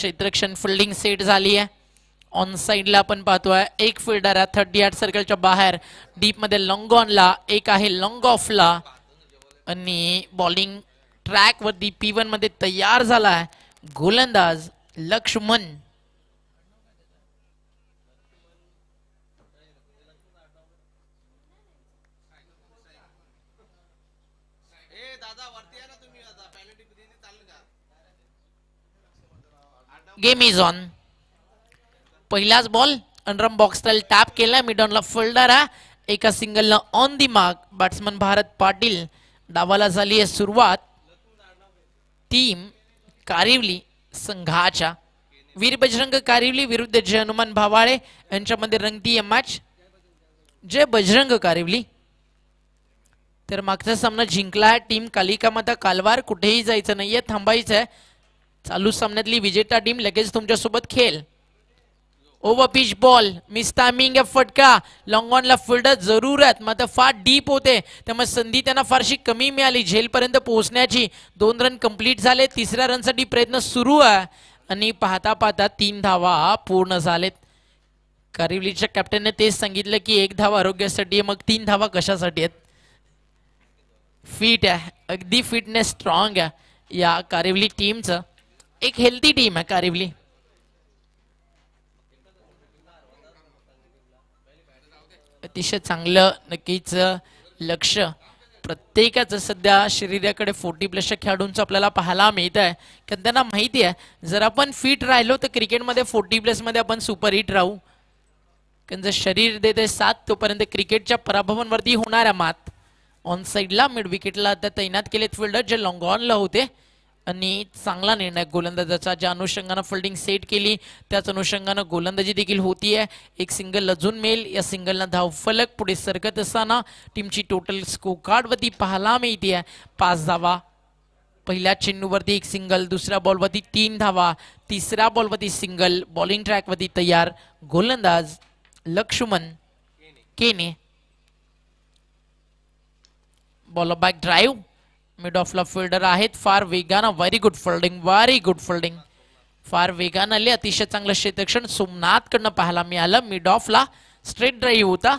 क्षेत्रक्षण fielding set झाली आहे on साईडला आपण पाहतोय एक फिल्डर आहे थर्टी आठ सर्कलच्या बाहेर डीपमध्ये लॉंगॉनला एक आहे लॉंग ऑफला आणि बॉलिंग डी पी वनमध्ये तयार झाला आहे गोलंदाज लक्ष्मण गेम इज ऑन पहिलाच बॉल अनरम बॉक्सला टॅप केला मिडॉनला फोल्डर एका सिंगलला on the mark batsman Bharat Patil डावाला झाली आहे सुरुवात टीम कारिवली संघाच्या वीर बजरंग कारिवली विरुद्ध जय हनुमान भावाळे यांच्यामध्ये रंगतीय मॅच जय बजरंग कारिवली तर मागचा सामना जिंकला आहे टीम कालिका कालिकामाता कालवार कुठेही जायचं नाहीये थांबायचं आहे चालू सामन्यातली विजेता टीम लगेच तुमच्यासोबत खेळ over pitch ball miss timing फटका लॉंग ऑनला फिल्डर जरूर आहेत मात्र फार डीप होते त्यामुळे संधी त्यांना फारशी कमी मिळाली झेलपर्यंत पोहोचण्याची दोन रन कंप्लीट झाले तिसऱ्या रनसाठी प्रयत्न सुरू आहे आणि पाहता पाहता तीन धावा पूर्ण झालेत कारिवलीच्या कॅप्टनने तेच सांगितलं की एक धावा आरोग्यासाठी आहे मग तीन धावा कशासाठी आहेत फिट आहे अगदी फिटनेस स्ट्रॉंग आहे या कारिवली टीमचं एक हेल्दी टीम है कारिवली अतिशय चांगलं नक्कीच लक्ष प्रत्येकाचं सध्या शरीराकडे फोर्टी प्लसच्या खेळाडूंचं आपल्याला पाहायला मिळत आहे कारण त्यांना माहिती आहे जर आपण फिट राहिलो तर क्रिकेटमध्ये फोर्टी प्लसमध्ये आपण सुपर हिट राहू कारण जर शरीर देते सात तोपर्यंत क्रिकेटच्या पराभवांवरती होणाऱ्या मात ऑन साईडला मिड विकेटला आता तैनात केलेत फिल्डर जे लॉंग ऑनला होते आणि चांगला निर्णय गोलंदाजाचा ज्या अनुषंगानं फिल्डिंग सेट केली त्याच अनुषंगानं गोलंदाजी देखील होती आहे एक सिंगल अजून मिळेल या सिंगलना धाव फलक पुढे सरकत असताना टीमची टोटल स्को कार्डवरती पाहायला मिळते आहे पाच धावा पहिल्या चेंडूवरती एक सिंगल दुसऱ्या बॉलवरती तीन धावा तिसऱ्या बॉलवरती सिंगल बॉलिंग ट्रॅकवरती तयार गोलंदाज लक्ष्मण केने बॉल बॅक ड्राईव्ह मिड ऑफला फिल्डर आहेत फार वेगानं very good fielding very good fielding फार वेगानं आले अतिशय चांगलं क्षेत्रक्षण सोमनाथकडनं पाहायला मिळालं मिड ऑफला स्ट्रेट ड्राईव्ह होता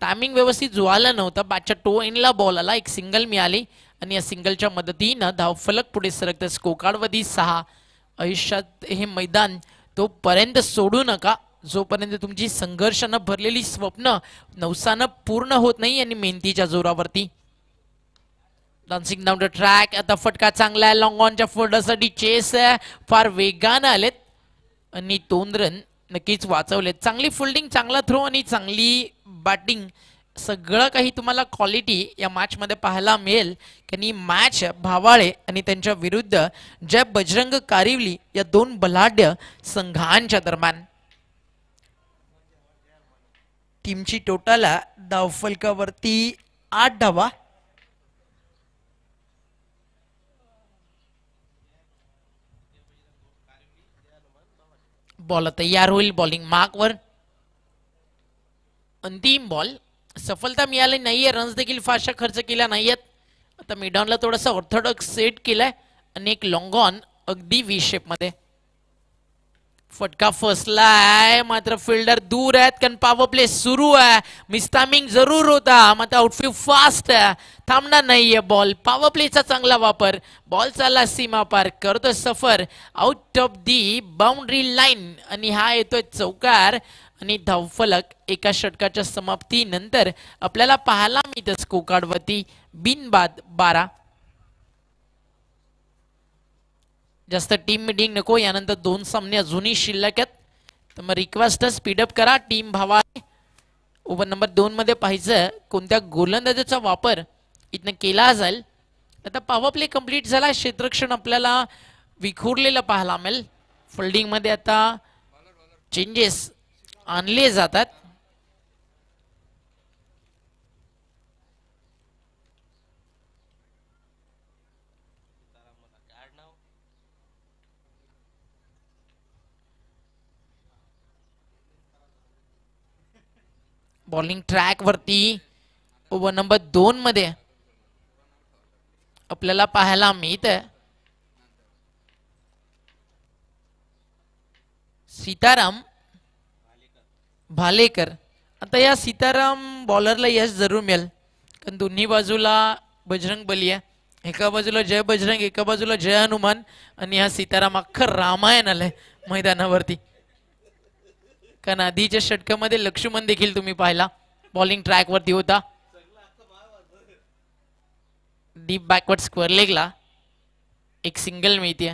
टायमिंग व्यवस्थित जुआला नव्हता बॅटच्या टो इनला बॉल आला एक सिंगल मिळाली आणि या सिंगलच्या मदतीनं फलक पुढे सरकत स्कोकाडवधी सहा आयुष्यात हे मैदान तोपर्यंत सोडू नका जोपर्यंत तुमची संघर्षानं भरलेली स्वप्न नवसानं पूर्ण होत नाही आणि मेहनतीच्या जोरावरती डान्सिंग डाऊन द ट्रॅक आता फटका चांगला आहे लॉंग ऑनच्या फोर्डासाठी चेस आहे फार वेगानं आलेत आणि दोन रन नक्कीच वाचवलेत चांगली फोल्डिंग चांगला थ्रो आणि चांगली बॅटिंग सगळं काही तुम्हाला क्वालिटी या मॅचमध्ये पाहायला मिळेल त्यांनी मॅच भावाळे आणि त्यांच्या विरुद्ध जय बजरंग कारिवली या दोन बलाढ्य संघांच्या दरम्यान टीमची टोटल धावफलकावरती आठ धावा बॉल तयार होईल बॉलिंग मार्कवर अंतिम बॉल सफलता मिळाली नाहीये रन्स देखील फारशा खर्च केला नाहीयेत आता मिडॉनला थोडासा ऑर्थोडॉक्स सेट केलाय आणि एक लॉंगॉन अगदी वी शेपमध्ये फटका फसला आहे मात्र फिल्डर दूर आहेत कारण पावर प्ले सुरू आहे मिस्टामिंग जरूर होता मात्र आउटफील्ड फास्ट आहे थांबणार नाहीये बॉल पावर प्लेचा चांगला वापर बॉल चालला सीमा पार करतो सफर out of the boundary line आणि हा येतोय चौकार आणि धावफलक एका षटकाच्या समाप्तीनंतर आपल्याला पाहायला मिळतच कोकाडवती बिनबाद बारा जास्त टीम मिटिंग नको यानंतर दोन सामने अजूनही शिल्लक आहेत तर मग रिक्वेस्ट स्पीडअप करा टीम भावा ओव्हर नंबर दोनमध्ये पाहिजे कोणत्या गोलंदाजाचा वापर इथनं केला जाईल आता पावर प्ले कम्प्लीट झाला क्षेत्रक्षण आपल्याला विखुरलेलं पाहायला मिळेल फोल्डिंगमध्ये आता चेंजेस आणले जातात बॉलिंग ट्रॅक वरती ओव्हर नंबर दोन मध्ये आपल्याला पाहायला मिळत सीताराम भालेकर आता या सीताराम बॉलरला यश जरूर मिळेल कारण दोन्ही बाजूला बजरंग बली आहे एका बाजूला जय बजरंग एका बाजूला जय हनुमान आणि हा सीताराम अख्खं रामायण आलंय मैदानावरती कारण आधीच्या षटकामध्ये लक्ष्मण देखील तुम्ही पाहिला बॉलिंग ट्रॅक वरती होता डीप बॅकवर्ड स्क्वेअर लेगला एक सिंगल मिळते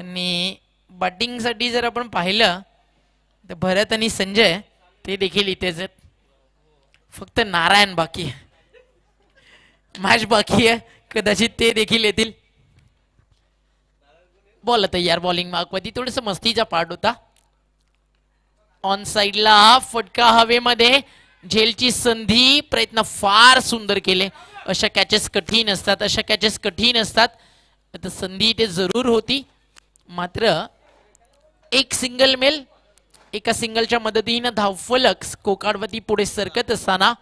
आणि साठी जर आपण पाहिलं तर भरत आणि संजय ते देखील इथेच आहेत फक्त नारायण बाकी आहे मॅच बाकी आहे कदाचित ते देखील येतील बॉल तयार बॉलिंग मार्कवरती थोडस मस्तीचा पार्ट होता ऑन साइडला हा फटका हवेमध्ये झेलची संधी प्रयत्न फार सुंदर केले अशा कॅचेस कठीण असतात अशा कॅचेस कठीण असतात तर संधी इथे जरूर होती मात्र एक सिंगल मेल एका सिंगलच्या मदतीनं धावफलक कोकाडवती पुढे सरकत असताना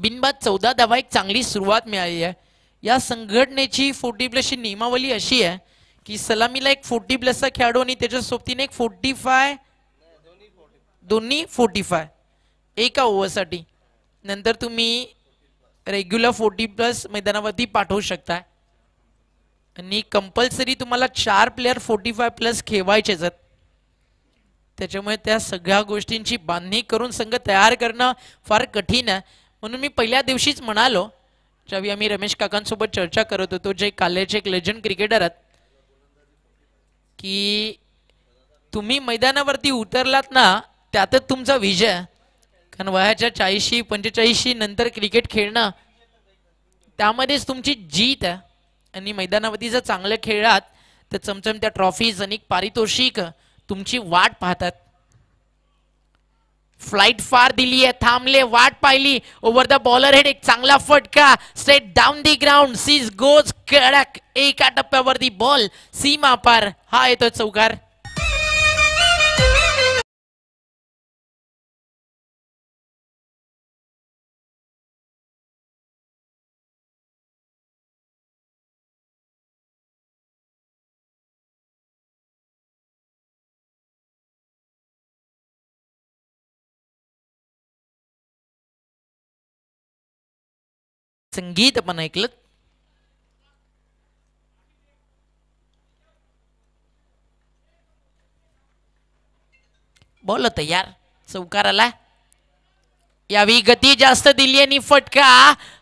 बिनबाद चौदा धावा एक चांगली सुरुवात मिळाली आहे या संघटनेची फोर्टी प्लसची नियमावली अशी आहे की सलामीला एक फोर्टी प्लसचा खेळाडू आणि त्याच्या सोबतीने एक फोर्टी फाय दोन्ही फोर्टी फाय एका ओव्हरसाठी नंतर तुम्ही रेग्युलर फोर्टी प्लस मैदानावरती पाठवू शकता आणि कंपल्सरी तुम्हाला चार प्लेअर फोर्टी फाय प्लस खेळवायचेच आहेत त्याच्यामुळे त्या सगळ्या गोष्टींची बांधणी करून संघ तयार करणं फार कठीण आहे म्हणून मी पहिल्या दिवशीच म्हणालो ज्यावेळी आम्ही रमेश काकांसोबत चर्चा करत होतो जे काल्याचे एक लेजंड क्रिकेटर आहेत की तुम्ही मैदानावरती उतरलात ना त्यातच तुमचा विजय कारण वयाच्या चाळीशी पंचेचाळीसशी नंतर क्रिकेट खेळणं त्यामध्येच तुमची जीत आहे आणि मैदानावरती जर चांगलं खेळलात तर चमचम त्या ट्रॉफीज आणि पारितोषिक तुमची वाट पाहतात फ्लाइट फार दिली आहे थांबले वाट पाहिली ओवर द बॉलर हेड एक चांगला फटका स्ट्रेट डाउन दी ग्राउंड सीज गोज कडक एका दी बॉल सीमा पार हा तो चौकार संगीत आपण ऐकलं बोल तयार चौकाराला यावी गती जास्त दिली आणि फटका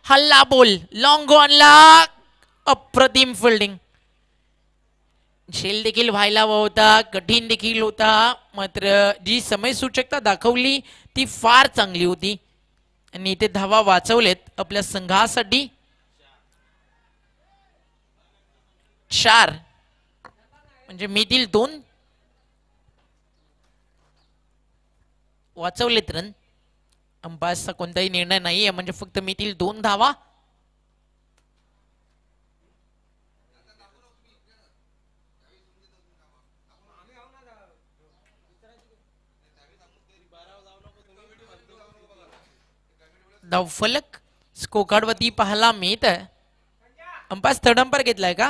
हल्ला बोल लॉंग ऑनला अप्रतिम फिल्डिंग झेल देखील व्हायला हवा होता कठीण देखील होता मात्र जी समय सूचकता दाखवली ती फार चांगली होती आणि इथे धावा वाचवलेत आपल्या संघासाठी चार म्हणजे मीतील दोन वाचवलेत रन अंबायचा कोणताही निर्णय नाहीये म्हणजे फक्त मीतील दोन धावा धावफलक कोकाडवती पाहायला मिळत अंपास थर्ड अंपायर घेतलाय का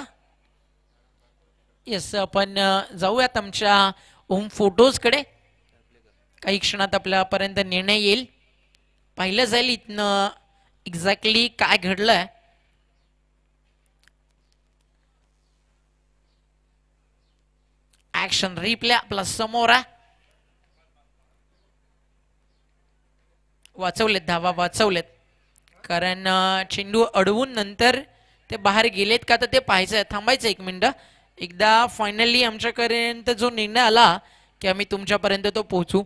येस आपण जाऊयात आमच्या ओम फोटोजकडे काही क्षणात आपल्यापर्यंत निर्णय येईल पाहिलं जाईल इथनं एक्झॅक्टली काय घडलंय ऍक्शन रिप्ले आपला समोर आहे वाचवलेत धावा वाचवलेत कारण चेंडू अडवून नंतर ते बाहेर गेलेत का तर ते पाहायचं थांबायचं एक मिनटं एकदा फायनली आमच्यापर्यंत जो निर्णय आला की आम्ही तुमच्यापर्यंत तो पोहोचू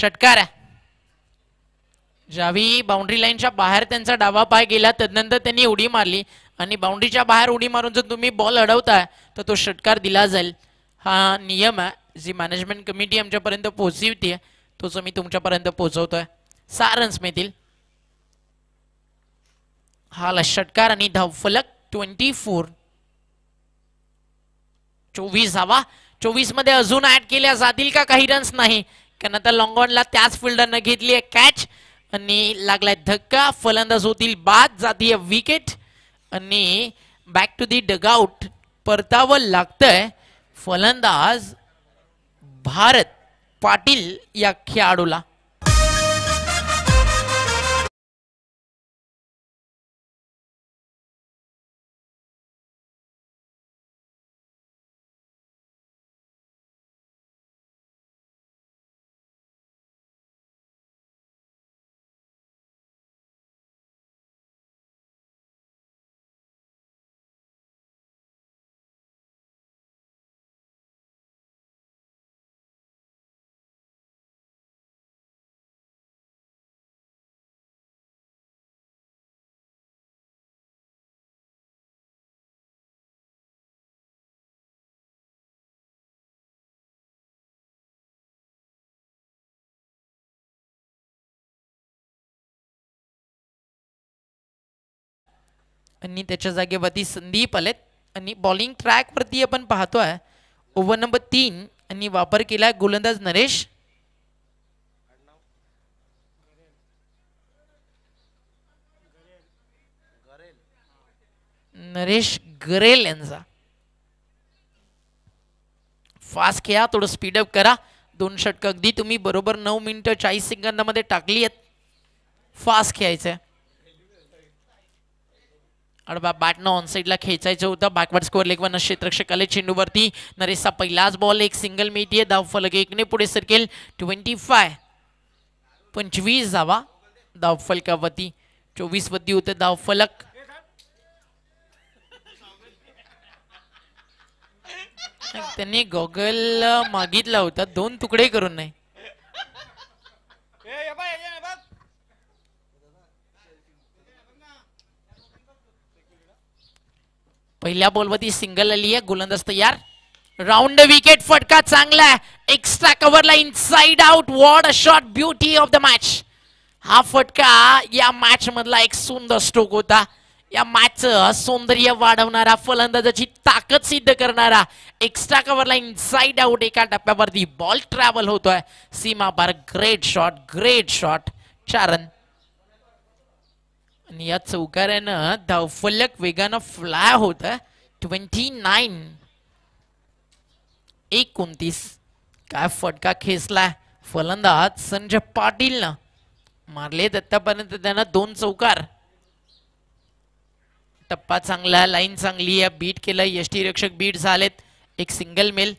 षटकार आहे ज्यावेळी बाउंड्री लाईनच्या बाहेर त्यांचा डावा पाय गेला तदनंतर त्यांनी उडी मारली आणि बाउंड्रीच्या बाहेर उडी मारून जर तुम्ही बॉल अडवताय तर तो षटकार दिला जाईल हा नियम आहे जी मॅनेजमेंट कमिटी आमच्यापर्यंत पोहोचली होती तोच मी तुमच्यापर्यंत पोहोचवतोय सहा रन्स मिळतील हा षटकार आणि धावफलक ट्वेंटी फोर चोवीस धावा चोवीस मध्ये अजून ऍड केल्या जातील का काही रन्स नाही कारण आता लॉंगॉनला त्याच फिल्डरनं घेतली आहे कॅच आणि लागलाय धक्का फलंदाज होतील बाद जाती आहे विकेट आणि बॅक टू दी डगआउट परतावं लागतंय फलंदाज भारत पाटील या खेळाडूला आणि त्याच्या जागेवरती संदीप आलेत आणि बॉलिंग ट्रॅकवरती आपण पाहतोय ओव्हर नंबर तीन आणि वापर केला गोलंदाज नरेश नरेश गरेल यांचा फास्ट खेळा थोडं स्पीडअप करा दोन षटक अगदी तुम्ही बरोबर नऊ मिनिटं चाळीस सेकंदामध्ये टाकली आहेत फास्ट खेळायचं अडबा बॅटनं ऑन साईडला खेचायचं होतं बॅकवर्ड स्कोअर वन क्षेत्रक्षकाले चेंडूवरती नरेशचा पहिलाच बॉल एक सिंगल मिळतीये धाव फलक एकने पुढे सरकेल ट्वेंटी फाय पंचवीस धावा धाव फलकावरती चोवीस वरती होतं धाव फलक त्यांनी गॉगल मागितला होता दोन तुकडे करून नाही पहिल्या बॉलवरती सिंगल आली आहे गोलंदाज तयार राऊंड विकेट फटका चांगला एक्स्ट्रा कव्हरला inside out what a shot beauty of the match हा फटका या मॅच मधला एक सुंदर स्ट्रोक होता या मॅचचं सौंदर्य वाढवणारा फलंदाजाची ताकद सिद्ध करणारा एक्स्ट्रा कव्हरला इन साइड आउट एका टप्प्यावरती बॉल ट्रॅव्हल होतोय सीमा बार ग्रेट शॉट ग्रेट शॉट चारन आणि या चौकाऱ्यानं धावफलक वेगानं फ्लाय होत ट्वेंटी नाईन एकोणतीस काय फटका खेचलाय फलंदाज संजय पाटील मारले आतापर्यंत त्यानं दोन चौकार टप्पा चांगला लाईन चांगली या बीट केलं रक्षक बीट झालेत एक सिंगल मेल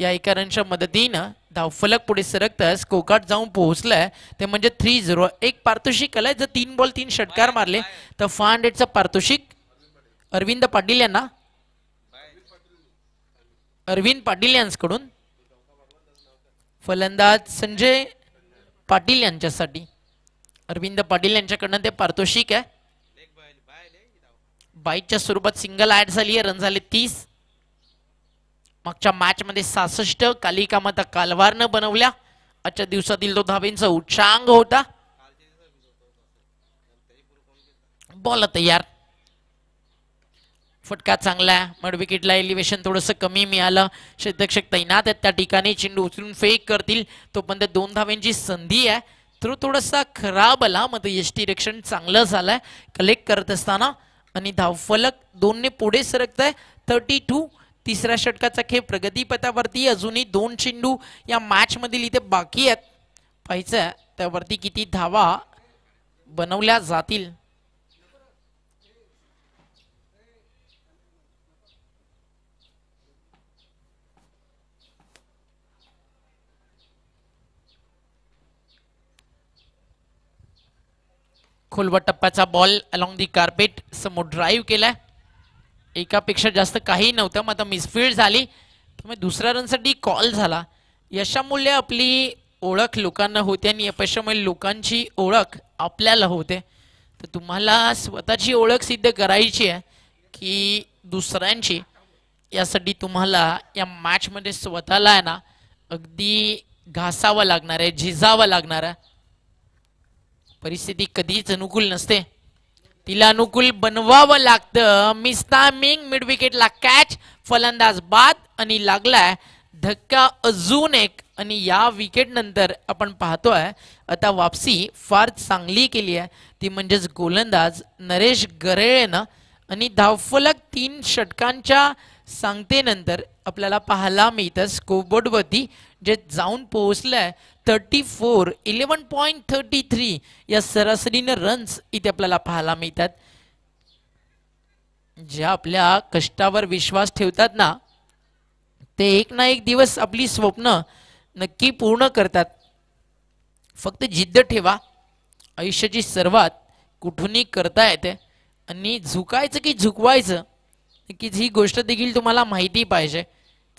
या एका रनच्या मदतीनं धावफलक पुढे सरकताच कोकाट जाऊन पोहोचलाय ते म्हणजे थ्री झिरो एक पारितोषिक आलाय जर तीन बॉल तीन षटकार मारले तर फाय हंड्रेडचं पारितोषिक अरविंद पाटील यांना अरविंद पाटील यांच्याकडून फलंदाज संजय पाटील यांच्यासाठी अरविंद पाटील यांच्याकडनं ते पारितोषिक आहे बाईकच्या स्वरूपात सिंगल ऍड झाली आहे रन झाले तीस मागच्या मॅच मध्ये सासष्ट कालिका माता कालवारनं बनवल्या आजच्या दिवसातील तो धावेंचा उच्चांग होता बॉल तयार फटका चांगला आहे मड विकेटला एलिव्हेशन थोडस कमी मिळालं क्षेत्रक्षक तैनात आहेत त्या ठिकाणी चेंडू उचलून फेक करतील तो पण दोन धावेंची संधी आहे थ्रू थोडासा खराब आला मग रक्षण चांगलं झालंय कलेक्ट करत असताना आणि धावफलक दोनने पुढे सरकत आहे थर्टी टू तिसऱ्या षटकाचा खेळ प्रगतीपथावरती अजूनही दोन चेंडू या मॅचमधील इथे बाकी आहेत पाहिजे त्यावरती किती धावा बनवल्या जातील खोलवा टप्प्याचा बॉल अलॉंग दी कार्पेट समोर ड्राईव्ह केलाय एकापेक्षा जास्त काही नव्हतं मग आता मिसफील्ड झाली त्यामुळे दुसऱ्या रनसाठी कॉल झाला यशामुळे आपली ओळख लोकांना होते आणि यशामुळे लोकांची ओळख आपल्याला होते तर तुम्हाला स्वतःची ओळख सिद्ध करायची आहे की दुसऱ्यांची यासाठी तुम्हाला या मॅचमध्ये स्वतःला आहे ना अगदी घासावं लागणार आहे झिजावं लागणार आहे परिस्थिती कधीच अनुकूल नसते तिला अनुकूल बनवावं लागतं मिस्ता मिंग मिड विकेटला कॅच फलंदाज बाद आणि लागलाय धक्का अजून एक आणि या विकेट नंतर आपण पाहतोय आता वापसी फार चांगली केली आहे ती म्हणजेच गोलंदाज नरेश गरेळेनं आणि धावफलक तीन षटकांच्या सांगतेनंतर आपल्याला पाहायला मिळतं स्कोबोर्डवरती जे जाऊन पोहोचलं आहे thirty four eleven point thirty three या सरासरीनं रन्स इथे आपल्याला पाहायला मिळतात जे आपल्या कष्टावर विश्वास ठेवतात ना ते एक ना एक दिवस आपली स्वप्न नक्की पूर्ण करतात फक्त जिद्द ठेवा आयुष्याची सर्वात कुठूनही करता येते आणि झुकायचं की झुकवायचं की ही गोष्ट देखील तुम्हाला माहिती पाहिजे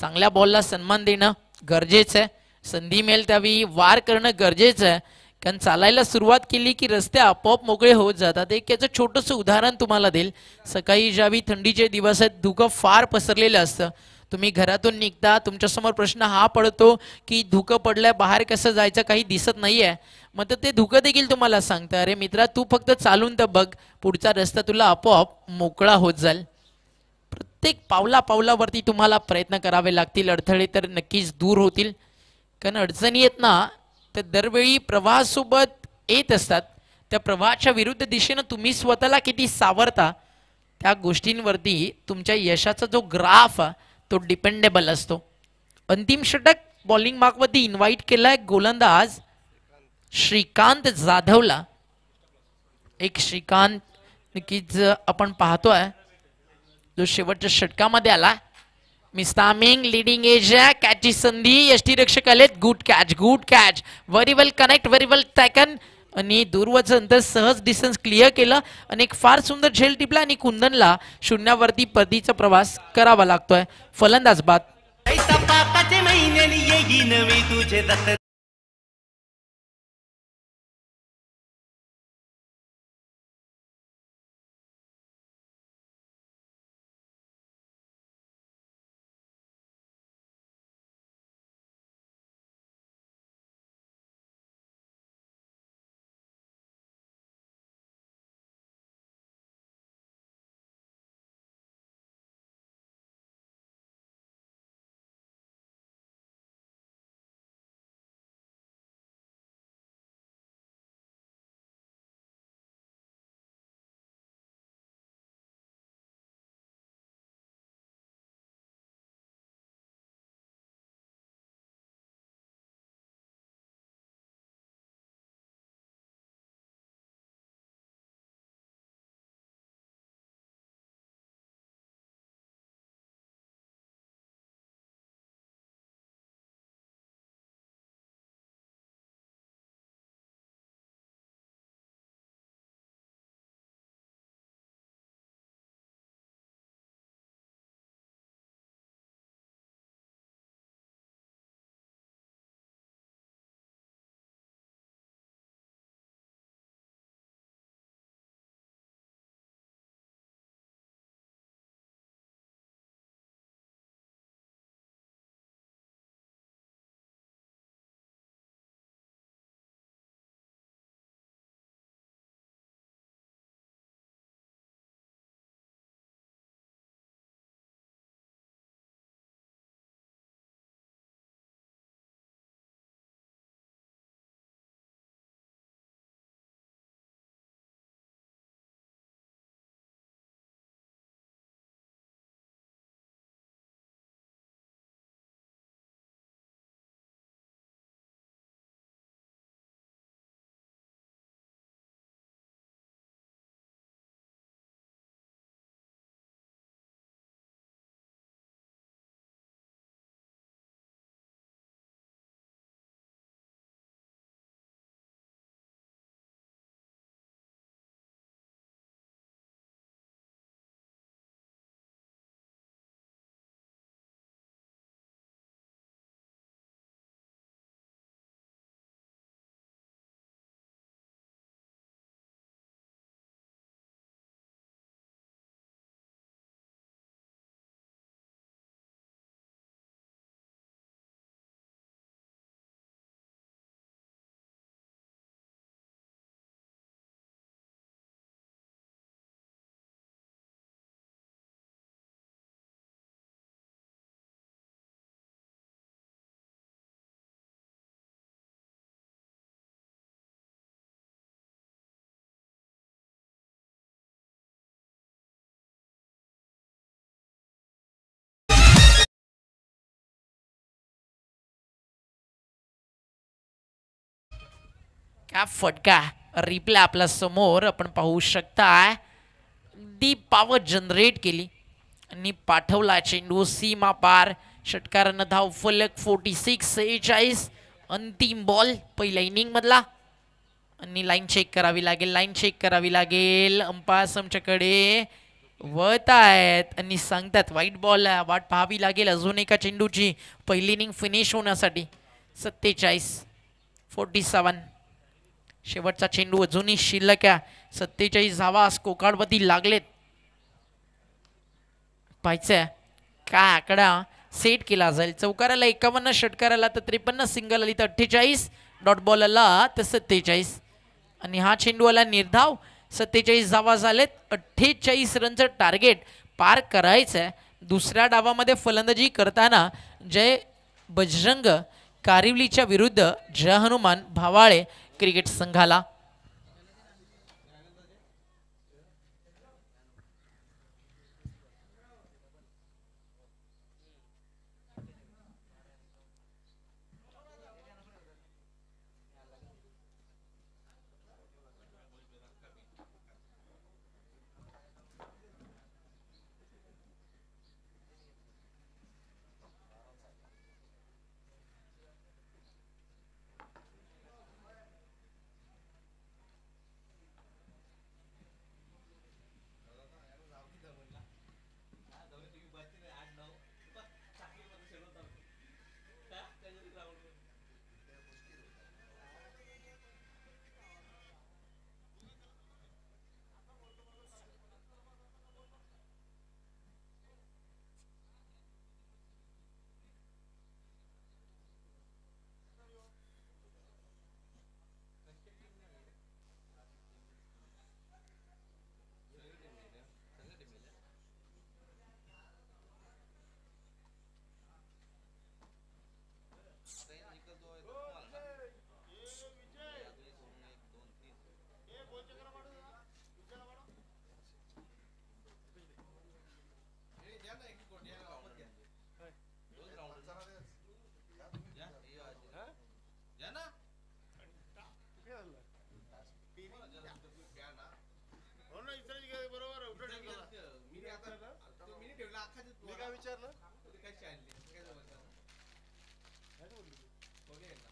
चांगल्या बॉलला सन्मान देणं गरजेचं आहे संधी मिळेल त्यावेळी वार करणं गरजेचं आहे कारण चालायला सुरुवात केली की रस्ते आपोआप मोकळे होत जातात एक याचं छोटंसं उदाहरण तुम्हाला देईल सकाळी ज्यावेळी थंडीचे दिवस आहेत धुकं फार पसरलेलं असतं तुम्ही घरातून निघता तुमच्यासमोर प्रश्न हा पडतो की धुकं पडलंय बाहेर कसं जायचं काही दिसत नाहीये मग तर ते धुकं देखील तुम्हाला सांगतं अरे मित्रा तू फक्त चालून तर बघ पुढचा रस्ता तुला आपोआप मोकळा होत जाईल प्रत्येक पावला पावलावरती तुम्हाला प्रयत्न करावे लागतील अडथळे तर नक्कीच दूर होतील कारण अडचणी येत ना तर दरवेळी प्रवाहासोबत येत असतात त्या प्रवाहाच्या विरुद्ध दिशेनं तुम्ही स्वतःला किती सावरता त्या गोष्टींवरती तुमच्या यशाचा जो ग्राफ आहे तो डिपेंडेबल असतो अंतिम षटक बॉलिंग मार्कवरती इन्व्हाइट केलाय गोलंदाज श्रीकांत जाधवला एक श्रीकांत नक्कीच आपण पाहतोय जो शेवटच्या षटकामध्ये आला मिस्तामिंग लिडिंग एज कॅचची संधी रक्षक आलेत good catch good catch very well connect very well taken आणि दूरवरचं अंतर सहज डिस्टन्स क्लिअर केलं आणि एक फार सुंदर झेल टिपला आणि कुंदनला शून्यावरती पदीचा प्रवास करावा लागतोय फलंदाज बाद का फटका रिप्लाय आपल्या समोर आपण पाहू शकता दी पावर जनरेट केली आणि पाठवला चेंडू सीमा पार षटकारानं धाव फलक फोर्टी सिक्स सेहेचाळीस अंतिम बॉल पहिल्या इनिंगमधला आणि लाईन चेक करावी लागेल लाईन चेक करावी लागेल अंपास आमच्याकडे वळत आहेत आणि सांगतात वाईट बॉल आहे वाट पाहावी लागेल अजून एका चेंडूची पहिली इनिंग फिनिश होण्यासाठी सत्तेचाळीस फोर्टी सेवन शेवटचा चेंडू अजूनही शिल्लक आहे सत्तेचाळीस धावास कोकाडपती लागलेत पाहिजे काय आकडा सेट केला जाईल चौकाराला एकावन्न षटकाराला तर त्रेपन्न सिंगल आली तर अठ्ठेचाळीस डॉट बॉल आला तर सत्तेचाळीस आणि हा चेंडू आला निर्धाव सत्तेचाळीस धावा झालेत अठ्ठेचाळीस रनचं टार्गेट पार करायचं आहे दुसऱ्या डावामध्ये फलंदाजी करताना जय बजरंग कारिवलीच्या विरुद्ध जय हनुमान भावाळे क्रिकेट संघाला मी काय विचारलं कशी आणली काय बोलली बघेल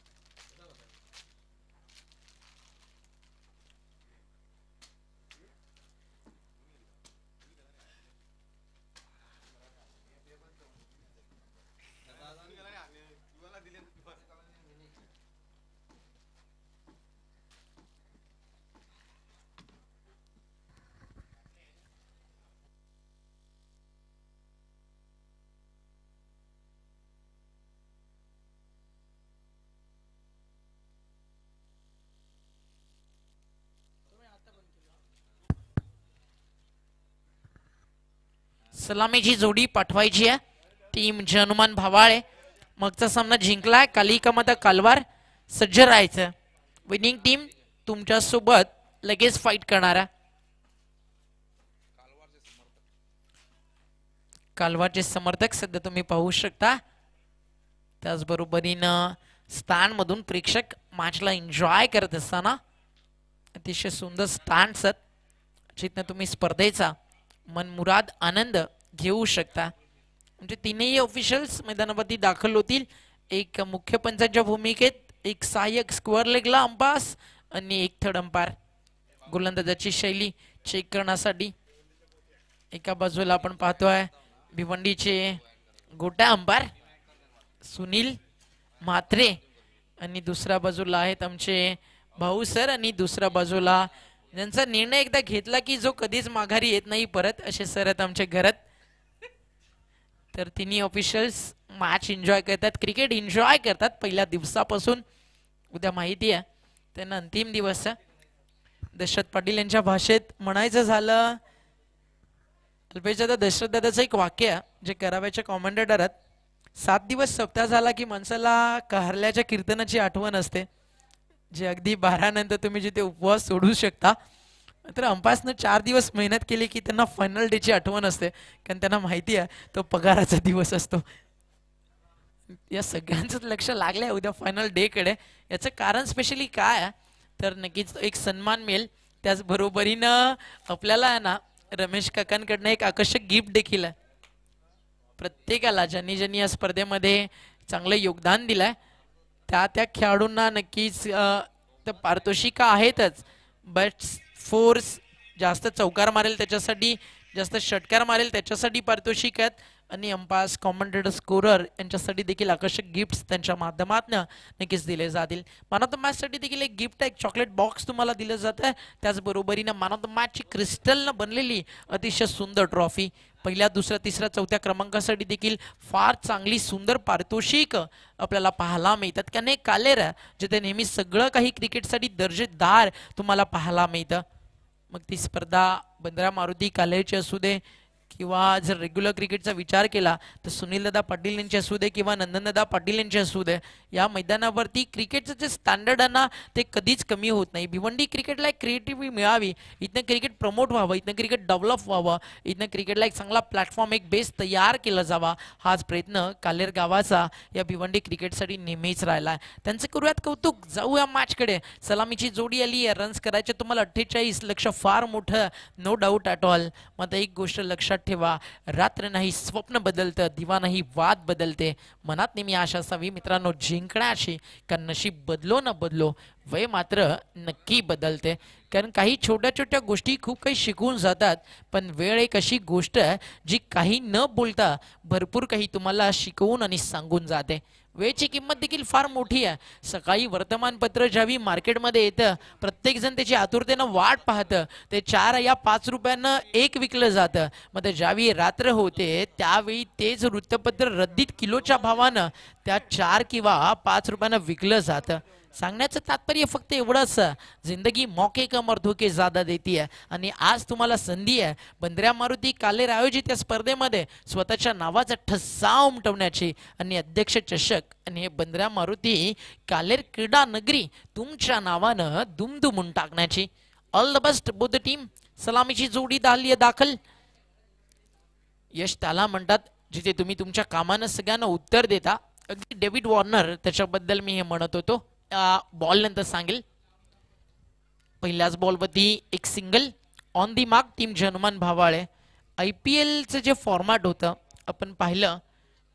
सलामीची जोडी पाठवायची आहे टीम जनमन भावाळे मगचा सामना जिंकलाय मत कालवार सज्ज राहायचं विनिंग टीम तुमच्यासोबत लगेच फाईट करणार कालवारचे समर्थक सध्या तुम्ही पाहू शकता त्याचबरोबरीनं मधून प्रेक्षक मॅचला एन्जॉय करत असताना अतिशय सुंदर स्थान आहेत जिथनं तुम्ही स्पर्धेचा मनमुराद आनंद घेऊ शकता म्हणजे तीनही ऑफिशियल्स मैदानावरती दाखल होतील एक मुख्य पंचांच्या भूमिकेत एक सहाय्यक स्क्वेअर लेगला अंपास आणि एक थर्ड अंपायर गोलंदाजाची शैली चेक करण्यासाठी एका बाजूला आपण पाहतोय भिवंडीचे गोटा अंबार सुनील म्हात्रे आणि दुसऱ्या बाजूला आहेत आमचे भाऊ सर आणि दुसऱ्या बाजूला ज्यांचा निर्णय एकदा घेतला की जो कधीच माघारी येत नाही परत असे सर आहेत आमच्या घरात तर तिन्ही ऑफिशियल्स मॅच एन्जॉय करतात क्रिकेट एन्जॉय करतात पहिल्या दिवसापासून उद्या माहिती आहे त्यांना अंतिम दिवस दशरथ पाटील यांच्या भाषेत म्हणायचं झालं अल्पेशदा दशरथ दादाचं एक वाक्य आहे जे कराव्याच्या आहेत सात दिवस सप्ताह झाला की माणसाला कहरल्याच्या कीर्तनाची आठवण असते जे अगदी बारा नंतर तुम्ही जिथे उपवास सोडू शकता तर अंपासनं चार दिवस मेहनत केली की त्यांना फायनल डेची आठवण असते कारण त्यांना माहिती आहे तो पगाराचा दिवस असतो या सगळ्यांचं लक्ष लागलं आहे उद्या फायनल डेकडे याचं कारण स्पेशली काय आहे तर नक्कीच एक सन्मान मिळेल त्याचबरोबरीनं आपल्याला आहे ना रमेश काकांकडनं एक आकर्षक गिफ्ट देखील आहे प्रत्येकाला ज्यांनी ज्यांनी या स्पर्धेमध्ये चांगलं योगदान दिलं आहे त्या त्या खेळाडूंना नक्कीच तर पारितोषिक आहेतच बट फोर्स जास्त चौकार मारेल त्याच्यासाठी जास्त षटकार मारेल त्याच्यासाठी पारितोषिक आहेत आणि अंपास कॉमेंटेटर स्कोरर यांच्यासाठी देखील आकर्षक गिफ्ट्स त्यांच्या माध्यमातून नक्कीच दिले जातील मॅन ऑफ द मॅचसाठी देखील एक गिफ्ट एक चॉकलेट बॉक्स तुम्हाला दिलं जातं त्याचबरोबरीनं मॅन ऑफ द मॅचची क्रिस्टलनं बनलेली अतिशय सुंदर ट्रॉफी पहिल्या दुसऱ्या तिसऱ्या चौथ्या क्रमांकासाठी देखील फार चांगली सुंदर पारितोषिक आपल्याला पाहायला मिळतात की अनेक कालेर जिथे नेहमी सगळं काही क्रिकेटसाठी दर्जेदार तुम्हाला पाहायला मिळतं मग ती स्पर्धा बंदरा मारुती कालेरची असू दे किंवा जर रेग्युलर क्रिकेटचा विचार केला तर सुनील दादा पाटील यांची असू दे किंवा नंदनदादा पाटील यांचे असू दे या मैदानावरती क्रिकेटचं जे स्टँडर्ड आहे ना ते कधीच कमी होत नाही भिवंडी क्रिकेटला एक क्रिएटिव्हिटी मिळावी इथनं क्रिकेट प्रमोट व्हावं इथनं क्रिकेट डेव्हलप व्हावं इथनं क्रिकेटला एक चांगला प्लॅटफॉर्म एक बेस तयार केला जावा हाच प्रयत्न कालेर गावाचा या भिवंडी क्रिकेटसाठी नेहमीच राहिला आहे त्यांचं करूयात कौतुक जाऊया मॅचकडे सलामीची जोडी आली आहे रन्स करायचे तुम्हाला अठ्ठेचाळीस लक्ष फार मोठं नो डाऊट ॲट ऑल मग एक गोष्ट लक्षात ठेवा रात्र नाही स्वप्न बदलतं दिवा नाही वाद बदलते मनात नेहमी आशा असावी मित्रांनो झिंग जिंकण्याशी नशी नशीब बदलो न बदलो वय मात्र नक्की बदलते कारण काही छोट्या छोट्या गोष्टी खूप काही शिकून जातात पण वेळ एक अशी गोष्ट आहे जी काही न बोलता भरपूर काही तुम्हाला शिकवून आणि सांगून जाते वेळची किंमत देखील फार मोठी आहे सकाळी वर्तमानपत्र ज्यावेळी मार्केटमध्ये येतं प्रत्येकजण त्याची आतुरतेनं वाट पाहतं ते चार या पाच रुपयानं एक विकलं जातं मग ते ज्यावेळी रात्र होते त्यावेळी तेच वृत्तपत्र रद्दीत किलोच्या भावानं त्या चार किंवा पाच रुपयानं विकलं जातं सांगण्याचं तात्पर्य फक्त एवढंच जिंदगी मौके कमर धोके ज्यादा देती आणि आज तुम्हाला संधी आहे बंदऱ्या मारुती कालेर आयोजित या स्पर्धेमध्ये स्वतःच्या नावाचा ठसा उमटवण्याची आणि अध्यक्ष चषक आणि हे बंदऱ्या मारुती कालेर क्रीडा नगरी तुमच्या नावानं दुमदुमून टाकण्याची all the best Buddha team सलामीची जोडी दाली दाखल यश त्याला म्हणतात जिथे तुम्ही तुमच्या कामानं सगळ्यांना उत्तर देता अगदी डेव्हिड वॉर्नर त्याच्याबद्दल मी हे म्हणत होतो बॉल नंतर सांगेल पहिल्याच बॉलवरती एक single on the mark team जनुमान भावाळे आय पी एलचं जे फॉर्मॅट होतं आपण पाहिलं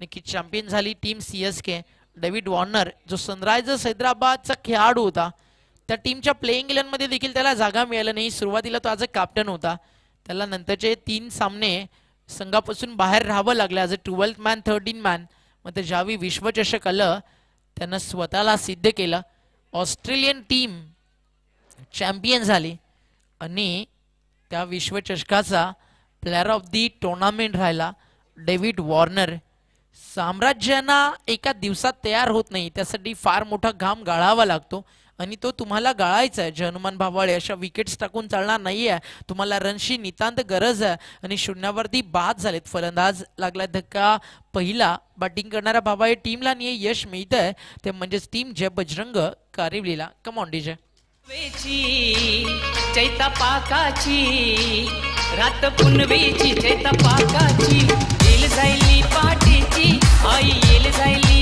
नक्की चॅम्पियन झाली team C S K David Warner जो सनरायझर्स हैदराबादचा खेळाडू होता त्या टीमच्या प्लेईंग मध्ये देखील त्याला जागा मिळाली नाही सुरुवातीला तो आज अ कॅप्टन होता त्याला नंतरचे तीन सामने संघापासून बाहेर राहावं लागलं as a twelfth man thirteen man मग ते ज्यावेळी विश्वचषक आलं त्यांना स्वतःला सिद्ध केला ऑस्ट्रेलियन टीम चॅम्पियन झाली आणि त्या विश्वचषकाचा प्लेअर ऑफ दी टोर्नामेंट राहिला डेव्हिड वॉर्नर साम्राज्यांना एका दिवसात तयार होत नाही त्यासाठी फार मोठा घाम गाळावा लागतो आणि तो तुम्हाला गाळायचा आहे हनुमान भावाळे अशा विकेट्स टाकून चालणार नाही आहे तुम्हाला रनशी नितांत गरज आहे आणि शून्यावरती बाद झालेत फलंदाज लागला धक्का पहिला बॅटिंग करणाऱ्या भावाळे टीमला आणि यश मिळत आहे ते म्हणजेच टीम जय बजरंग कारिवलीला कमॉन वेची चैता पाकाची रात वेची चैता पाकाची आई येल जायली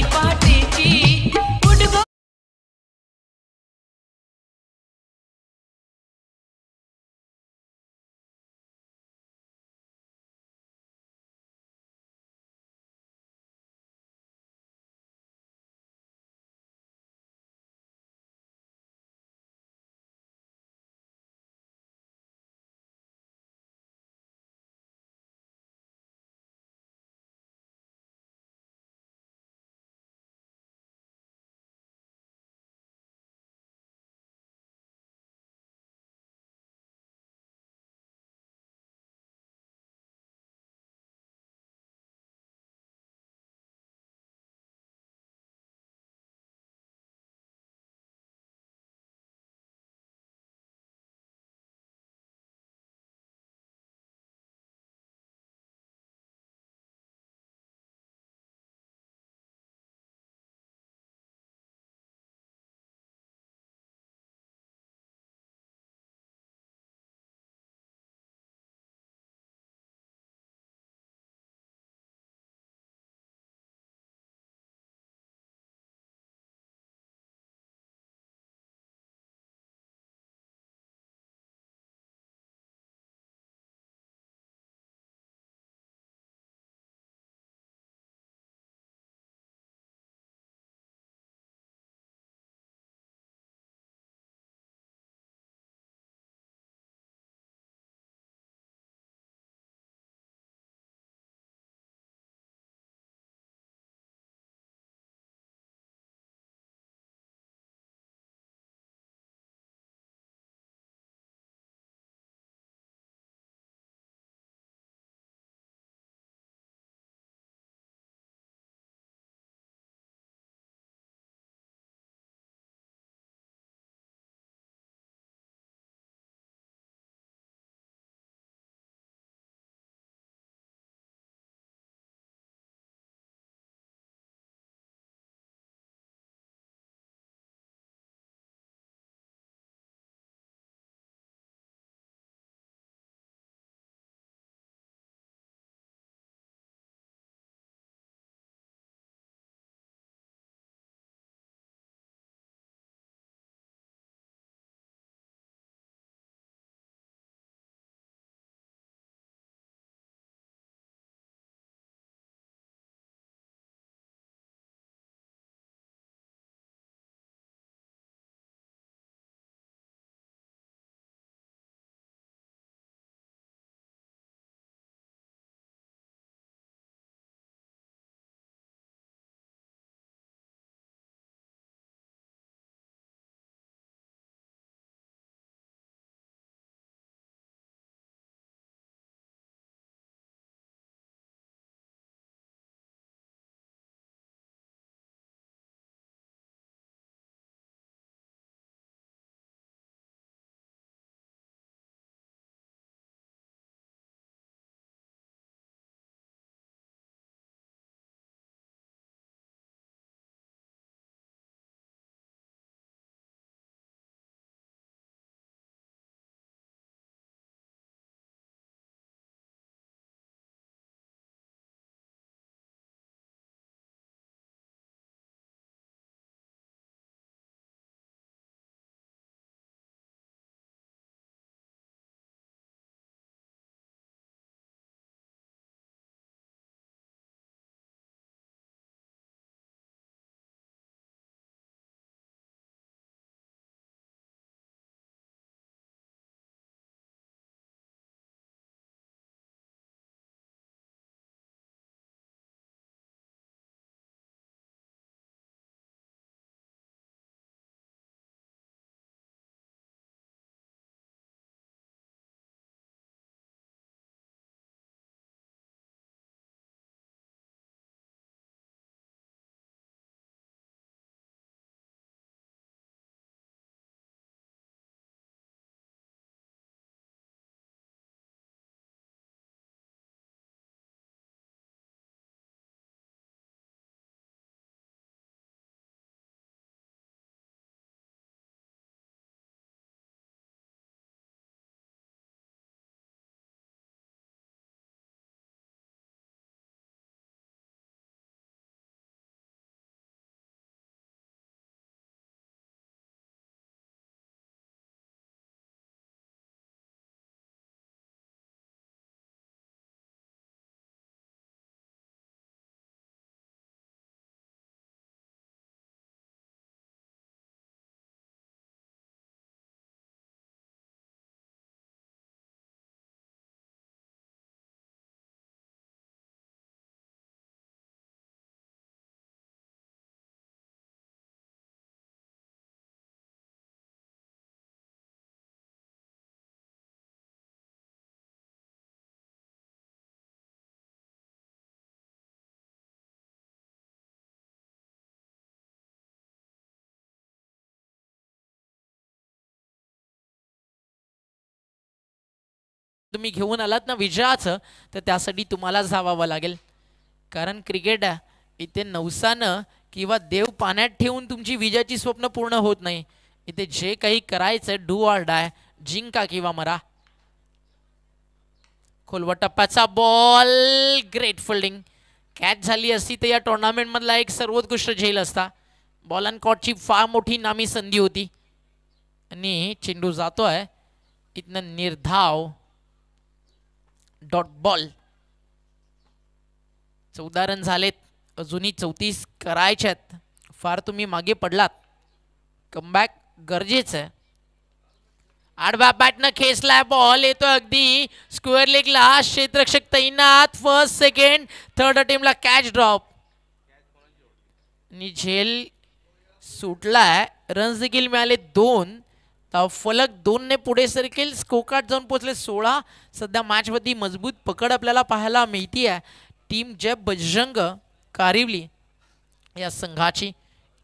तुम्ही घेऊन आलात ना विजयाचं तर त्यासाठी तुम्हाला जावावं लागेल कारण क्रिकेट इथे नवसानं किंवा देव पाण्यात ठेवून तुमची विजयाची स्वप्न पूर्ण होत नाही इथे जे काही करायचं डू ऑर डाय जिंका किंवा मरा खोलवा टप्प्याचा बॉल ग्रेट फिल्डिंग कॅच झाली असती तर या मधला एक सर्वोत्कृष्ट झेल असता बॉल अँड कॉटची फार मोठी नामी संधी होती आणि चेंडू जातोय इथनं निर्धाव डॉट बॉल रन झालेत अजूनही चौतीस करायच्यात फार तुम्ही मागे पडलात कमबॅक गरजेचं आहे आडव्या बॅटनं खेचलाय बॉल येतो अगदी स्क्वेअर लेगला क्षेत्रक्षक तैनात फर्स्ट सेकंड थर्ड टीमला कॅच ड्रॉप नि झेल सुटलाय रन्स देखील मिळाले दोन फलक दोनने पुढे सरकेल स्कोकाट जाऊन पोहोचले सोळा सध्या मॅचमध्ये मजबूत पकड आपल्याला पाहायला मिळती आहे टीम जय बजरंग कारिवली या संघाची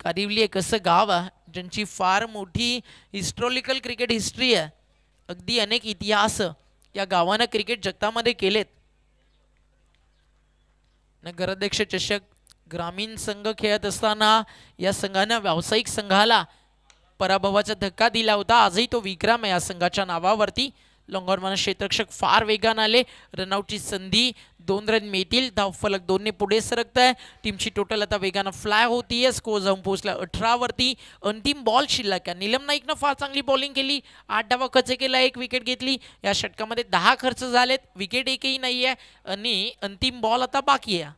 कारिवली एक असं गाव आहे ज्यांची फार मोठी हिस्ट्रॉलिकल क्रिकेट हिस्ट्री आहे अगदी अनेक इतिहास या गावानं क्रिकेट जगतामध्ये केलेत नगराध्यक्ष चषक ग्रामीण संघ खेळत असताना या संघानं व्यावसायिक संघाला पराभवाचा धक्का दिला होता आजही तो विक्रम या संघाच्या नावावरती लोंगॉनवाना क्षेत्रक्षक फार वेगानं आले रनआउटची संधी दोन रन मिळतील धाव फलक दोनने पुढे सरकत आहे टीमची टोटल आता वेगानं फ्लाय होतीये स्कोर जाऊन पोहोचला अठरावरती अंतिम बॉल शिल्लक आहे निलम नाईकनं फार चांगली बॉलिंग केली आठ डावा खर्च केला एक विकेट घेतली या षटकामध्ये दहा खर्च झालेत विकेट एकही नाही आहे आणि अंतिम बॉल आता बाकी आहे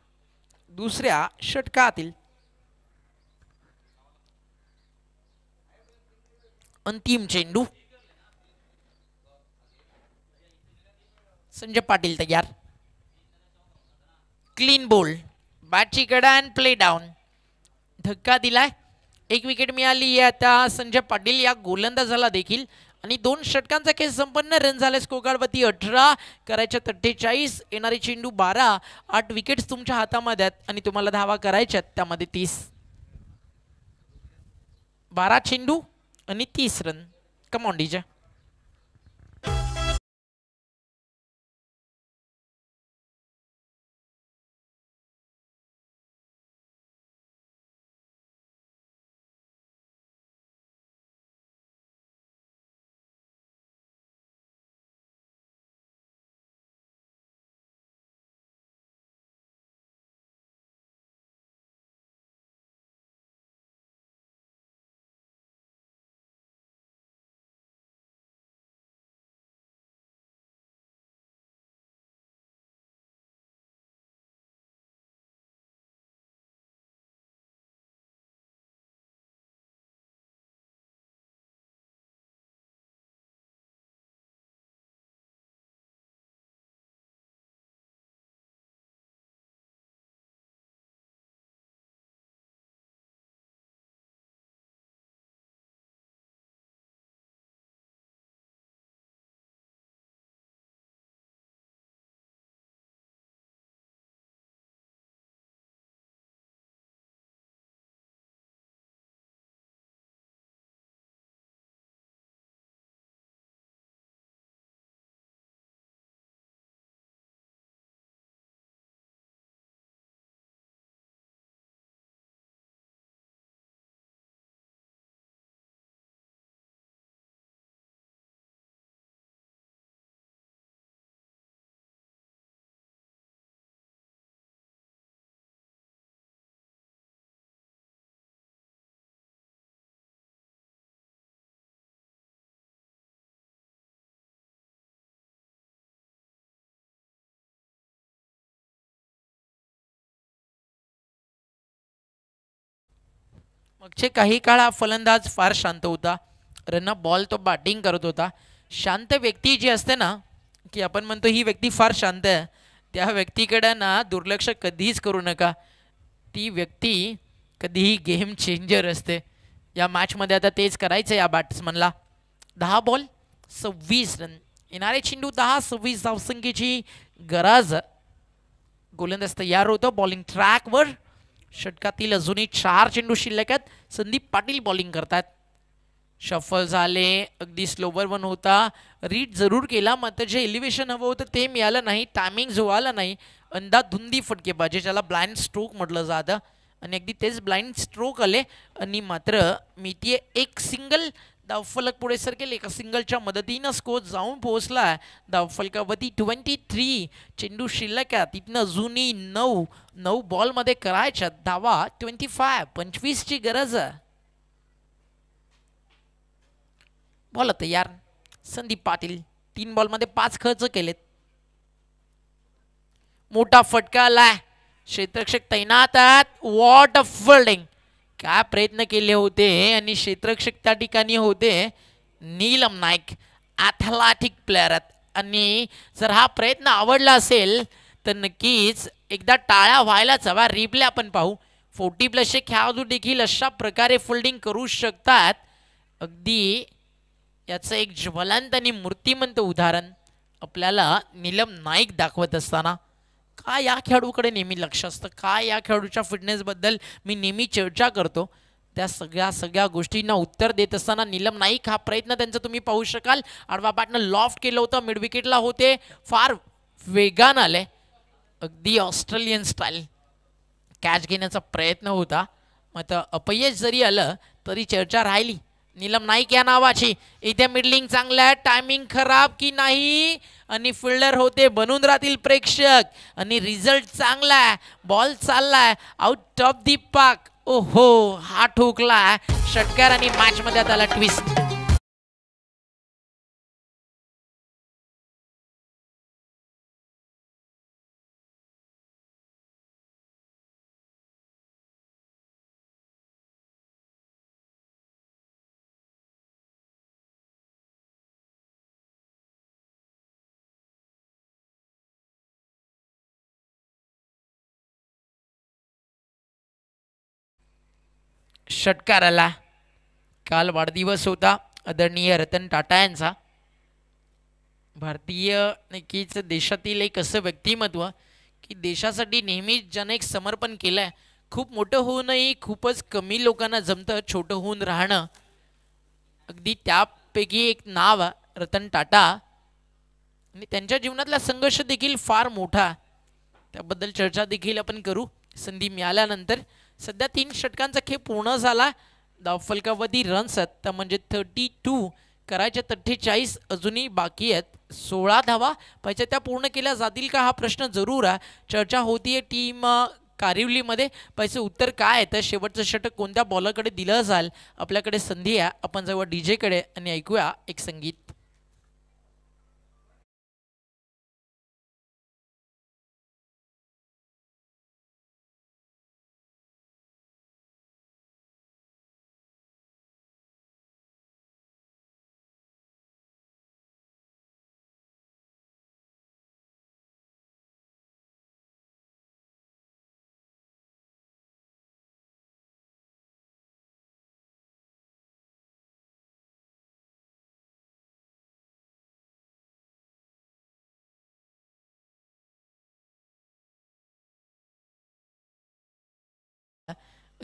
दुसऱ्या षटकातील अंतिम चेंडू संजय पाटील तयार क्लीन बोल बॅटची कडा अँड प्ले डाऊन धक्का दिलाय एक विकेट मिळाली आहे आता संजय पाटील या गोलंदाजाला देखील आणि दोन षटकांचा केस संपन्न रन झाले कोकाळवती अठरा करायच्या अठ्ठेचाळीस येणारे चेंडू बारा आठ विकेट्स तुमच्या हातामध्ये आहेत आणि तुम्हाला धावा करायच्यात त्यामध्ये तीस बारा चेंडू Ani tisren. Come on, DJ. मागचे काही काळ हा फलंदाज फार शांत होता रन बॉल तो बॅटिंग करत होता शांत व्यक्ती जी असते ना की आपण म्हणतो ही व्यक्ती फार शांत आहे त्या व्यक्तीकडे ना दुर्लक्ष कधीच करू नका ती व्यक्ती कधीही गेम चेंजर असते या मॅचमध्ये आता तेच करायचं या बॅट्समनला दहा बॉल सव्वीस रन येणारे चेंडू दहा सव्वीस धावसंख्येची गरज गोलंदाज तयार होतो बॉलिंग ट्रॅकवर षटकातील अजूनही चार चेंडू शिल्लक आहेत संदीप पाटील बॉलिंग करतात शफल झाले अगदी स्लोवर वन होता रीड जरूर केला मात्र जे एलिव्हेशन हवं होतं ते मिळालं नाही टायमिंग जो आला नाही अंदाधुंदी पाहिजे ज्याला ब्लाइंड स्ट्रोक म्हटलं जातं आणि अगदी तेच ब्लाइंड स्ट्रोक आले आणि मात्र मी ती एक सिंगल फलक पुढे सरकेल एका सिंगलच्या मदतीनं स्कोर जाऊन पोहोचला धावफलकावरती ट्वेंटी थ्री चेंडू शिल्लक आहे तिथनं जुनी नऊ नऊ बॉलमध्ये करायच्या धावा ट्वेंटी फाय पंचवीसची गरज आहे बॉल तयार संदीप पाटील तीन बॉलमध्ये पाच खर्च केलेत मोठा फटका आलाय क्षेत्रक्षक तैनात आहेत वॉट अ फिल्डिंग का प्रयत्न केले होते आणि क्षेत्रक्षक त्या ठिकाणी होते नीलम नाईक ॲथलॅटिक प्लेअर आहेत आणि जर हा प्रयत्न आवडला असेल तर नक्कीच एकदा टाळ्या व्हायलाच हवा रिप्ले आपण पाहू फोर्टी प्लसचे खेळाडू देखील अशा प्रकारे फोल्डिंग करू शकतात अगदी याचं एक ज्वलंत आणि मूर्तिमंत उदाहरण आपल्याला नीलम नाईक दाखवत असताना का या खेळाडूकडे नेहमी लक्ष असतं का या खेळाडूच्या फिटनेसबद्दल मी नेहमी चर्चा करतो त्या सगळ्या सगळ्या गोष्टींना उत्तर देत असताना नीलम नाईक हा प्रयत्न त्यांचा तुम्ही पाहू शकाल आडवा बॅटनं लॉफ्ट केलं होतं मिडविकेटला होते फार वेगानं आले अगदी ऑस्ट्रेलियन स्टाईल कॅच घेण्याचा प्रयत्न होता मग अपयश जरी आलं तरी चर्चा राहिली नीलम नाईक या नावाची इथे मिडलिंग आहे टायमिंग खराब की नाही आणि फिल्डर होते बनून राहतील प्रेक्षक आणि रिझल्ट चांगला आहे बॉल चाललाय आउट ऑफ दी पाक ओहो हा ठोकला षटकार आणि मॅचमध्ये आता ट्विस्ट षटकार आला काल वाढदिवस होता आदरणीय रतन टाटा यांचा भारतीय नक्कीच देशातील एक असं व्यक्तिमत्व की देशासाठी नेहमीच ज्याने एक समर्पण केलं आहे खूप मोठं होऊनही खूपच कमी लोकांना जमतं छोटं होऊन राहणं अगदी त्यापैकी एक नाव रतन टाटा आणि त्यांच्या जीवनातला संघर्ष देखील फार मोठा त्याबद्दल चर्चा देखील आपण करू संधी मिळाल्यानंतर सध्या तीन षटकांचा खेळ पूर्ण झाला धावफलकावधी रन्स आहेत तर म्हणजे थर्टी टू करायच्या अठ्ठेचाळीस अजूनही बाकी आहेत सोळा धावा पाहिजे त्या पूर्ण केल्या जातील का हा प्रश्न जरूर आहे चर्चा होती आहे टीम कारिवलीमध्ये पैसे उत्तर काय आहे तर शेवटचं षटक कोणत्या बॉलरकडे दिलं जाईल आपल्याकडे संधी आहे आपण जेव्हा डी जेकडे आणि ऐकूया एक संगीत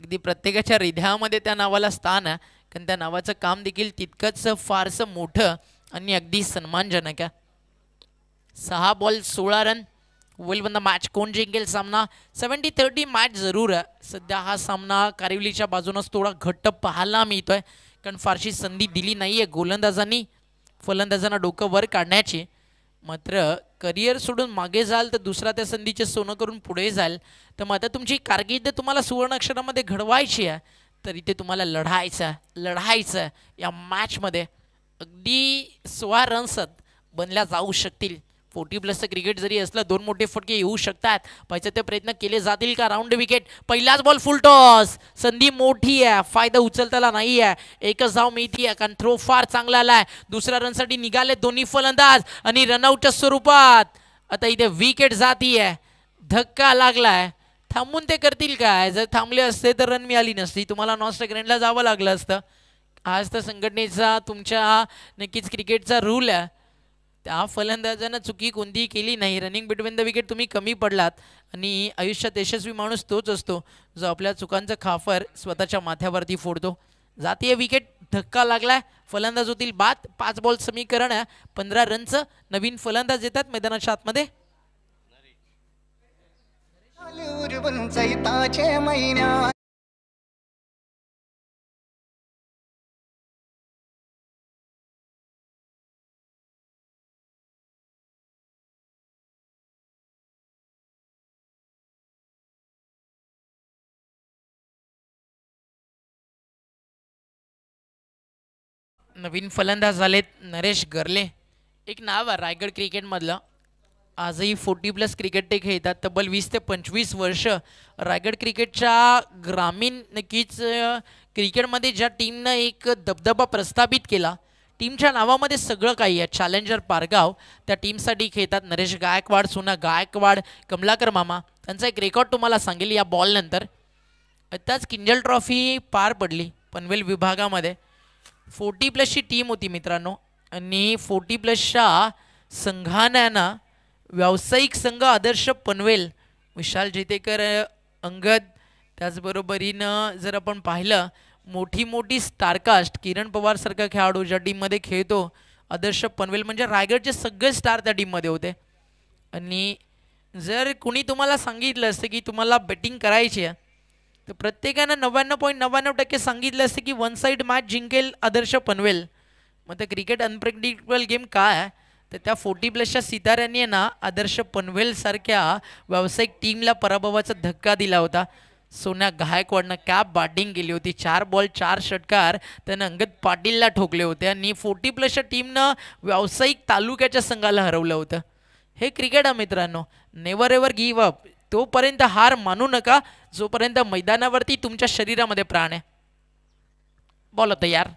अगदी प्रत्येकाच्या हृदयामध्ये त्या नावाला स्थान आहे कारण त्या नावाचं काम देखील तितकंच फारसं मोठं आणि अगदी सन्मानजनक आहे सहा बॉल सोळा रन होईल बंद मॅच कोण जिंकेल सामना सेवन्टी थर्टी मॅच जरूर आहे सध्या हा सामना कारिवलीच्या बाजूनच थोडा घट्ट पाहायला मिळतोय कारण फारशी संधी दिली नाही आहे गोलंदाजांनी फलंदाजांना डोकं वर काढण्याची मात्र करिअर सोडून मागे जाल तर दुसरा त्या संधीचे सोनं करून पुढे जाल तर मग आता तुमची कारकीर्द तुम्हाला सुवर्ण अक्षरामध्ये घडवायची आहे तर इथे तुम्हाला लढायचं लढायचं या मॅचमध्ये अगदी सोळा रन्सत बनल्या जाऊ शकतील फोर्टी प्लसचं क्रिकेट जरी असलं दोन मोठे फटके येऊ शकतात पाहिजे ते प्रयत्न केले जातील का राऊंड विकेट पहिलाच बॉल फुल टॉस संधी मोठी आहे फायदा उचलताला नाही आहे एकच धाव मिळती आहे कारण थ्रो फार चांगला आला आहे दुसऱ्या रनसाठी निघाले दोन्ही फलंदाज आणि रनआउटच्या स्वरूपात आता इथे विकेट जाती आहे धक्का लागलाय थांबून ते करतील काय जर थांबले असते तर रन मिळाली नसती तुम्हाला नॉन जावं लागलं असतं आज तर संघटनेचा तुमच्या नक्कीच क्रिकेटचा रूल आहे त्या फलंदाजानं चुकी कोणतीही केली नाही रनिंग बिटवीन द विकेट तुम्ही कमी पडलात आणि आयुष्यात यशस्वी माणूस तोच असतो जो आपल्या चुकांचं खाफर स्वतःच्या माथ्यावरती फोडतो जातीय विकेट धक्का लागलाय फलंदाज होतील बाद पाच बॉल समीकरण आहे पंधरा रनचं नवीन फलंदाज येतात मैदानाच्या आतमध्ये महिन्या नवीन फलंदाज झालेत नरेश गर्ले एक नाव आहे रायगड क्रिकेटमधलं आजही फोर्टी प्लस क्रिकेट ते खेळतात तब्बल वीस ते पंचवीस वर्ष रायगड क्रिकेटच्या ग्रामीण नक्कीच क्रिकेटमध्ये ज्या टीमनं एक दबदबा प्रस्थापित केला टीमच्या नावामध्ये सगळं काही आहे चॅलेंजर पारगाव त्या टीमसाठी खेळतात नरेश गायकवाड सोना गायकवाड कमलाकर मामा त्यांचा एक रेकॉर्ड तुम्हाला सांगेल या बॉलनंतर आत्ताच किंजल ट्रॉफी पार पडली पनवेल विभागामध्ये फोर्टी प्लसची टीम होती मित्रांनो आणि फोर्टी प्लसच्या संघानं व्यावसायिक संघ आदर्श पनवेल विशाल जेतेकर अंगद त्याचबरोबरीनं जर आपण पाहिलं मोठी मोठी स्टारकास्ट किरण पवारसारखा खेळाडू ज्या टीममध्ये खेळतो आदर्श पनवेल म्हणजे रायगडचे सगळे स्टार त्या टीममध्ये होते आणि जर कुणी तुम्हाला सांगितलं असतं की तुम्हाला बॅटिंग करायची आहे तर प्रत्येकानं नव्याण्णव पॉईंट नव्याण्णव टक्के सांगितलं असतं की वन साईड मॅच जिंकेल आदर्श पनवेल मग तर क्रिकेट अनप्रेडिक्टेबल गेम काय तर त्या फोर्टी प्लसच्या सिताऱ्यांनी आहे ना आदर्श पनवेलसारख्या व्यावसायिक टीमला पराभवाचा धक्का दिला होता सोन्या गायकवाडनं कॅप बॅटिंग केली होती चार बॉल चार षटकार त्यानं अंगद पाटीलला ठोकले होते आणि फोर्टी प्लसच्या टीमनं व्यावसायिक तालुक्याच्या संघाला हरवलं होतं हे क्रिकेट आहे मित्रांनो नेवर एवर गिव्ह अप तोपर्यंत हार मानू नका जोपर्यंत मैदानावरती तुमच्या शरीरामध्ये प्राण आहे बोलत यार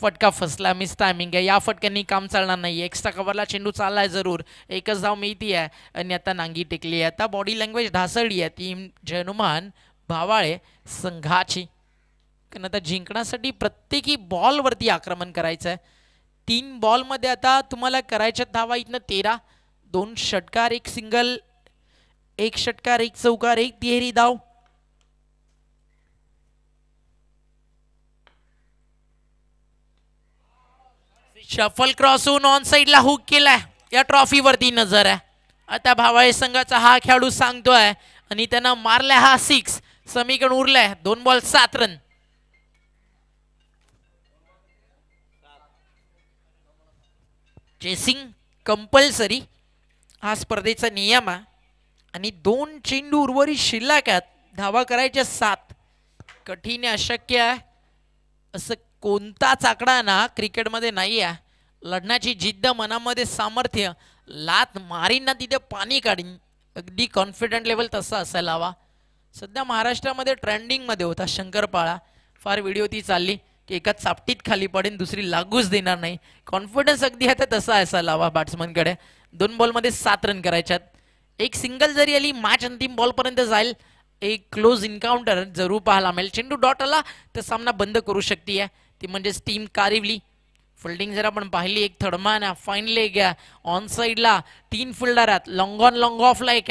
फटका फसला मिस टायमिंग आहे या फटक्यांनी काम चालणार नाही एक्स्ट्रा कव्हरला चेंडू चाललाय जरूर एकच धाव मिळती आहे आणि आता नांगी टेकली आहे आता बॉडी लँग्वेज ढासळली आहे ती जनुमान भावाळे संघाची कारण आता जिंकण्यासाठी प्रत्येकी बॉलवरती आक्रमण करायचं आहे तीन बॉलमध्ये आता तुम्हाला करायच्या धावा इथनं तेरा दोन षटकार एक सिंगल एक षटकार एक चौकार एक तिहेरी धाव शफल क्रॉस होऊन ऑन साईडला हुक केलाय या ट्रॉफी ट्रॉफीवरती नजर आहे आता भावाळे संघाचा हा खेळाडू सांगतोय आणि त्यांना मारलाय हा सिक्स समीकरण उरलाय दोन बॉल सात रन चेसिंग कंपल्सरी हा स्पर्धेचा नियम आहे आणि दोन चेंडू उर्वरित शिल्लक आहेत धावा करायच्या सात कठीण अशक्य आहे असं कोणताच आकडा ना क्रिकेटमध्ये नाही आहे लढण्याची जिद्द मनामध्ये सामर्थ्य लात मारीन ना तिथे पाणी काढीन अगदी कॉन्फिडंट लेवल तसा असायला हवा सध्या महाराष्ट्रामध्ये ट्रेंडिंगमध्ये होता शंकरपाळा फार व्हिडिओ ती चालली की एका चापटीत खाली पडेन दुसरी लागूच देणार नाही कॉन्फिडन्स अगदी आहे तर तसा असायला हवा बॅट्समनकडे दोन बॉलमध्ये सात रन करायच्यात एक सिंगल जरी आली मॅच अंतिम बॉलपर्यंत जाईल एक क्लोज इन्काउंटर जरूर पाहायला मिळेल चेंडू डॉट आला तर सामना बंद करू शकते ती म्हणजेच टीम कारिवली फिल्डिंग जर आपण पाहिली एक आहे फाईनले एक ऑन साईडला तीन आहेत लॉंग ऑन लॉंग ऑफला एक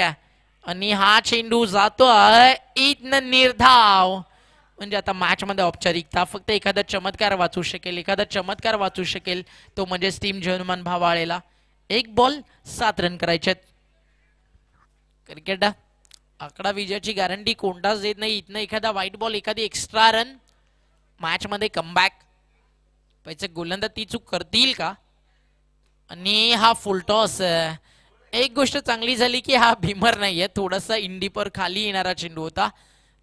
आणि हा चेंडू जातो न निर्धाव म्हणजे आता मॅचमध्ये औपचारिकता फक्त एखादा चमत्कार वाचू शकेल एखादा चमत्कार वाचू शकेल तो म्हणजेच टीम जनुमान भावाळेला एक बॉल सात रन करायचे आहेत क्रिकेट आकडा विजयाची गॅरंटी कोणताच देत नाही इथनं एखादा व्हाईट बॉल एखादी एक्स्ट्रा रन मॅच मध्ये कमबॅक पैसे गोलंदा ती चूक करतील का आणि हा फुलटॉस एक गोष्ट चांगली झाली की हा भीमर नाहीये थोडासा इंडीपर खाली येणारा चेंडू होता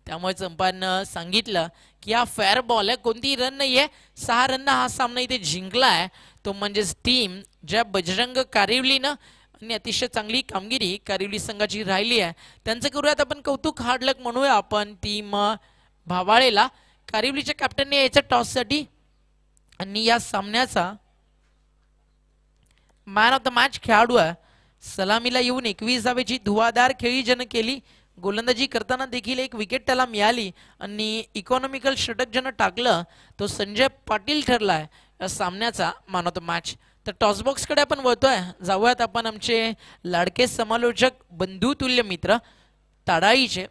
त्यामुळे चंपानं सांगितलं की हा फेअर बॉल आहे कोणती रन नाहीये सहा रन हा सामना इथे जिंकलाय तो म्हणजेच टीम ज्या बजरंग कारिवली ना त्यांनी अतिशय चांगली कामगिरी कारिवली संघाची राहिली आहे त्यांचं करूयात आपण कौतुक हार्डलक म्हणूया आपण ती म भावाळेला कारिवलीच्या कॅप्टनने यायच्या टॉससाठी आणि या सामन्याचा मॅन ऑफ द मॅच खेळाडू आहे सलामीला येऊन एकवीस धावेची धुवादार खेळी जन केली गोलंदाजी करताना देखील एक विकेट त्याला मिळाली आणि इकॉनॉमिकल षटक ज्यानं टाकलं तो संजय पाटील ठरला या सामन्याचा मॅन ऑफ द मॅच तर टॉसबॉक्सकडे आपण वळतोय जाऊयात आपण आमचे लाडके समालोचक बंधुतुल्य मित्र ताडाईचे